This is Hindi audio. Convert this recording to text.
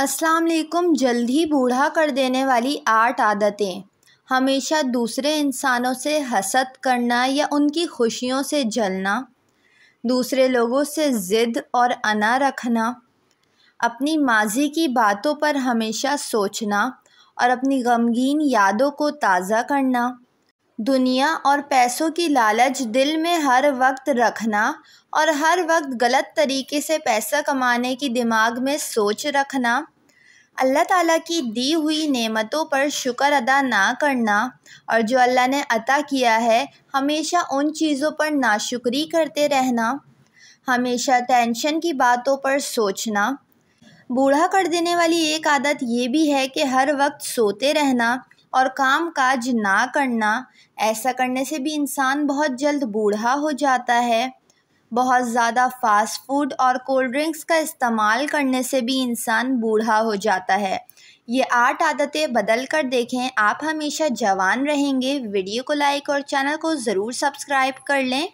अस्सलाम वालेकुम जल्द ही बूढ़ा कर देने वाली आठ आदतें हमेशा दूसरे इंसानों से हसद करना या उनकी खुशियों से जलना दूसरे लोगों से ज़िद और अना रखना अपनी माजी की बातों पर हमेशा सोचना और अपनी गमगीन यादों को ताज़ा करना दुनिया और पैसों की लालच दिल में हर वक्त रखना और हर वक्त गलत तरीके से पैसा कमाने की दिमाग में सोच रखना अल्लाह ताला की दी हुई नेमतों पर शुक्र अदा ना करना और जो अल्लाह ने अता किया है हमेशा उन चीज़ों पर नाशुक्री करते रहना हमेशा टेंशन की बातों पर सोचना बूढ़ा कर देने वाली एक आदत ये भी है कि हर वक्त सोते रहना और काम काज ना करना ऐसा करने से भी इंसान बहुत जल्द बूढ़ा हो जाता है बहुत ज़्यादा फास्ट फूड और कोल्ड ड्रिंक्स का इस्तेमाल करने से भी इंसान बूढ़ा हो जाता है ये आठ आदतें बदल कर देखें आप हमेशा जवान रहेंगे वीडियो को लाइक और चैनल को ज़रूर सब्सक्राइब कर लें